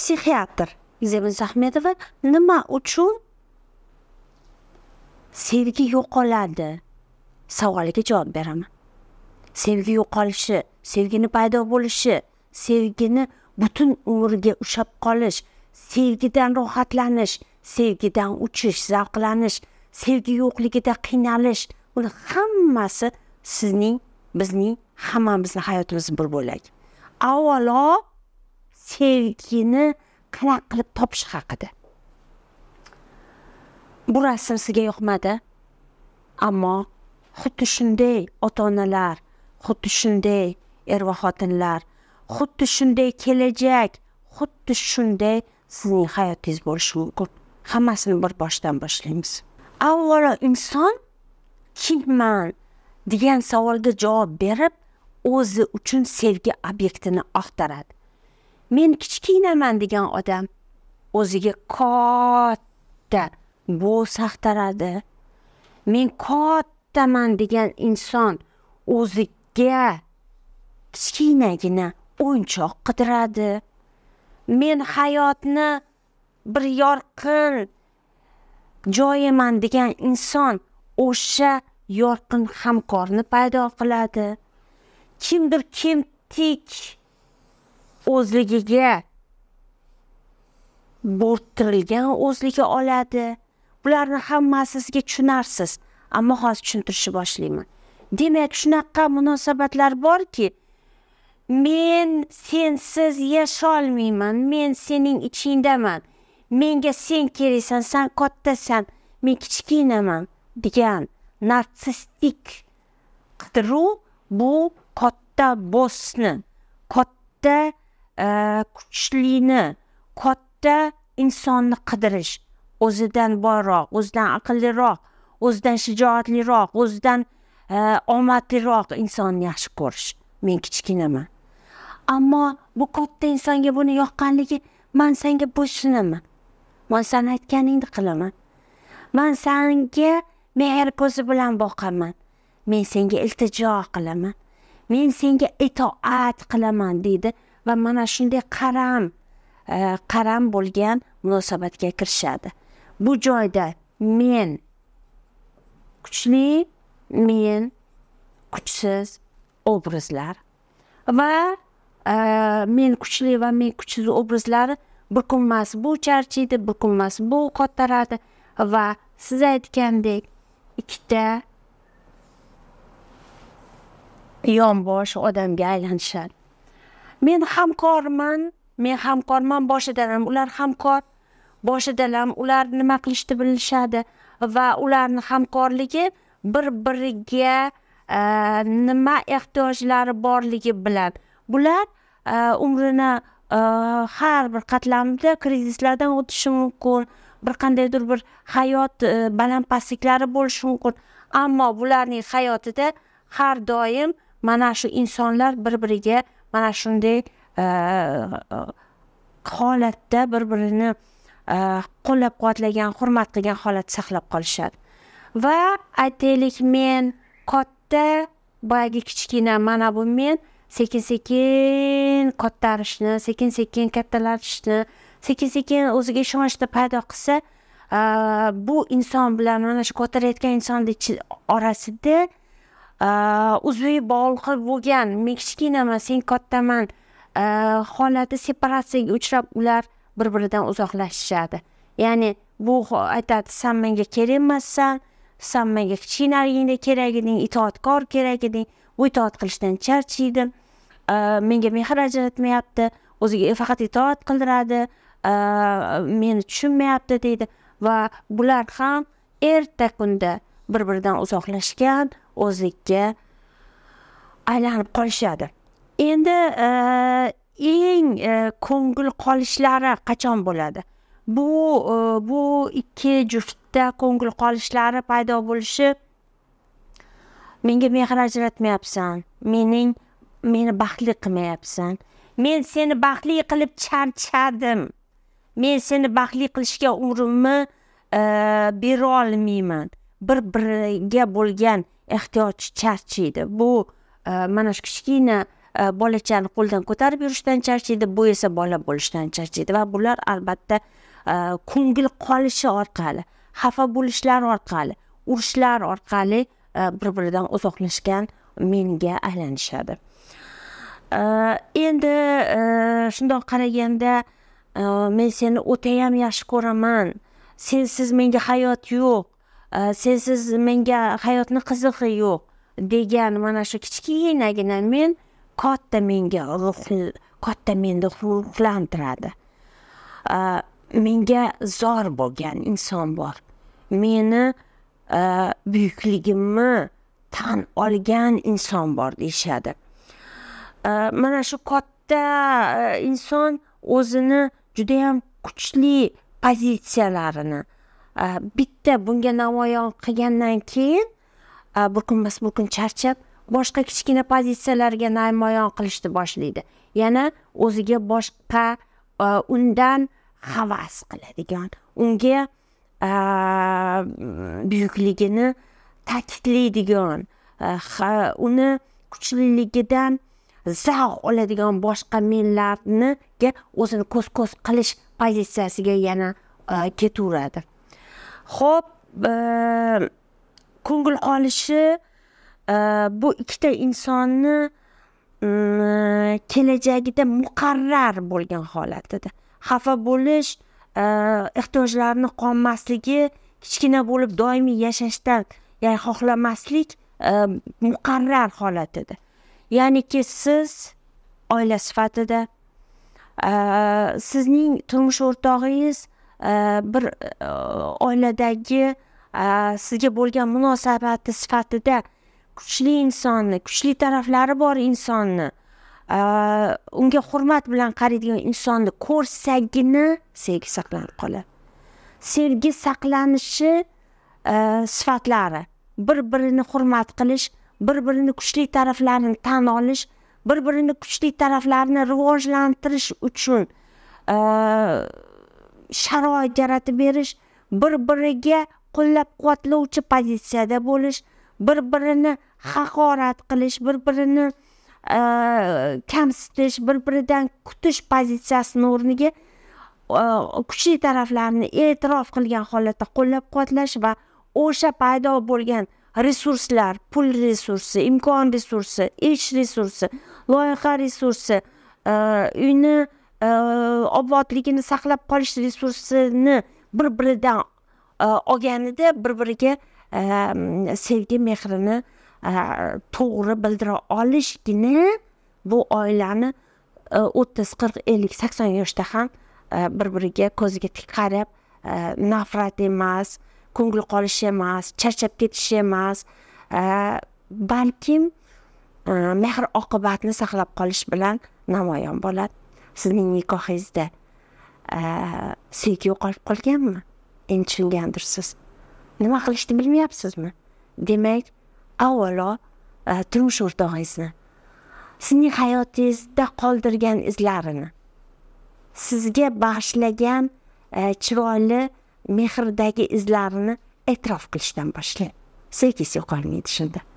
psixiatr zemin sahmedova nima uchun sevgi yo'qoladi savoliga javob beraman sevgi yo'qolishi sevgini paydo bo'lishi sevgini butun umrga ushlab qolish sevgidan rohatlanish sevgidan uchish zavqlanish sevgi yo'qligida qiynalish buni hammasi sizning bizning hammamizni hayotimiz bir bo'lak avvalo sevgini qanaqa qilib topish haqida bu rasm sizga yoqmadi ammo xuddi shunday ota onalar xuddi shunday er va xotinlar xuddi shunday kelajak xuddi shunday sizning hayotingiz bo'lishi mumkin hammasini bir boshdan boshlaymiz avvalo inson kimman degan savolga javob berib o'zi uchun sevgi obyektini axtaradi men kichkinaman degan odam o'ziga katta bo'z axtaradi men kattaman degan inson o'ziga kichkinagina o'yinchoq qidiradi men hayotni bir yorqin joyiman degan inson o'sha yorqin hamkorni paydo qiladi kimdir kemtik kim o'zligiga bo'rttirilgan o'zligi oladi bularni hammasi sizga tushunarsiz ammo hozir tushuntirishni boshlayman demak shunaqa munosabatlar borki men sensiz yasholmayman men sening ichingdaman menga sen keraksan san kattasan men kichkinaman degan narsistik qidiruv bu katta bossni katta Э, kuchlini katta insonni qidirish o'zidan boyroq o'zidan aqlliroq o'zidan shijoatliroq o'zidan e, omadliroq insonni yaxshi ko'rish men kichkinaman ammo bu katta insonga buni yoqqanligi man senga bo'ysunaman man sani aytganingni qilaman man senga mehr ko'zi bilan boqaman men senga iltijo qilaman men senga itoat qilaman deydi va mana shunday qaram e, qaram bo'lgan munosabatga kirishadi bu joyda men kuchli men kuchsiz obrazlar va e, men kuchli va men kuchsiz obrazlari bir kun emas bu charchaydi bir kun emas bu qotaradi va siz aytgandek ikkita yonbosh odamga aylanishadi men hamkorman men hamkorman boshidan ham ular hamkor boshidan ham ular nima qilishni bilishadi va ularni hamkorligi bir biriga e, nima ehtiyojlari borligi bilan bular e, umrini e, har bir qatlamda krizislardan o'tishi mumkin bir qandaydir bir hayot baland pastliklari bo'lishi mumkin ammo bularning hayotida har doim mana shu insonlar bir biriga mana shunday e, holatda bir birini e, qo'llab quvvatlagan hurmat qilgan holat saqlab qolishadi va aytaylik men katta boyagi kichkina mana bu men sekin sekin kattarishni sekin sekin kattalatishni sekin sekin o'ziga ishonchni paydo qilsa e, bu inson bilan mana shu ko'tarayotgan insonni orasida uzviy bog'liq bo'lgan men kichkinaman sen kattaman holati separatsiyaga uchrab ular bir biridan uzoqlashishadi ya'ni bu aytadi san menga kerak emassan san menga kichkinaligingda kerak eding itoatkor kerak eding bu itoat qilishdan charchaydi menga mehr ajratmayapti o'ziga faqat itoat qildiradi meni tushunmayapti deydi va bular ham erta kunda bir biridan uzoqlashgan o'zlikka aylanib qolishadi endi e, eng e, ko'ngil qolishlari qachon bo'ladi bu e, bu ikki juftda ko'ngil qolishlari paydo bo'lishi menga mehr ajratmayapsan mening meni baxtli qilmayapsan men seni baxtli qilib charchadim men seni baxtli qilishga umrimni berolmayman bir biriga bo'lgan ehtiyoj charchiydi bu e, mana shu kichkina e, bolachani qo'ldan ko'tarib yurishdan charchaydi bu esa bola bo'lishdan charchaydi va bular albatta e, ko'ngil qolishi orqali xafa bo'lishlari orqali urishlar orqali bir biridan uzoqlashgan menga aylanishadi endi shundoq qaraganda men seni o'tayam yaxshi ko'raman sensiz menga hayot yo'q sensiz menga hayotni qizig'i yo'q degan mana shu kichkinagina men katta menga katta menda ruhlantiradi menga zor bo'lgan inson bor meni buyukligimni tan olgan inson bor deyishadi mana shu katta inson o'zini judayam kuchli pozitsiyalarini Э, bitta bunga namoyon qilgandan keyin э, bir kun charchab boshqa kichkina pozitsiyalarga namoyon qilishni boshlaydi yana o'ziga boshqa э, undan havas qiladigan unga buyukligini ta'kidlaydigan uni kuchliligidan zavq oladigan boshqa millatniga o'zini ko'z ko'z qilish pozitsiyasiga yana ketaveradi ho'p e, ko'ngil qolishi e, bu ikkita insonni mm, kelajagida muqarrar bo'lgan holatida xafa bo'lish e, ehtiyojlarini qonmasligi kichkina bo'lib doimiy yashashdan ya'ni xohlamaslik muqarrar holat edi ya'niki siz oila sifatida sizning turmush o'rtog'ingiz bir e, oiladagi e, sizga bo'lgan munosabati sifatida kuchli insonni kuchli taraflari bor insonni e, unga hurmat bilan qaraydigan insonni ko'rsagina sevgi saqlanib qoladi sevgi saqlanishi sifatlari bir birini hurmat qilish bir birini kuchli taraflarini tan olish bir birini kuchli taraflarini rivojlantirish uchun sharoit yaratib berish bir biriga qo'llab quvvatlovchi pozitsiyada bo'lish bir birini haqorat qilish bir birini e, kamsitish bir biridan kutish pozitsiyasini o'rniga e, kuchli taraflarni e'tirof qilgan holatda qo'llab quvvatlash va o'sha paydo bo'lgan resurslar pul resursi imkon resursi ish resursi loyiha resursi e, uyni uh, Э, obodligini saqlab qolish resursini bir biridan e, olganida bir biriga e, sevgi mehrini e, to'g'ri bildira olishgina bu oilani o'ttiz qirq ellik sakson yoshda ham bir biriga ko'ziga tik qarab nafrat emas ko'ngil qolish emas charchab ketish emas balkim mehr oqibatni saqlab qolish bilan namoyon bo'ladi sizning nikohingizda e, sevgi yo'qolib qolganmi endi tushungandirsiz nima qilishni bilmayapsizmi demak avvalo e, turmush o'rtog'ingizni sizning hayotingizda qoldirgan izlarini sizga bag'ishlagan e, chiroyli mehrdagi izlarini e'tirof qilishdan boshlang sevgisi yo'qolmaydi shunda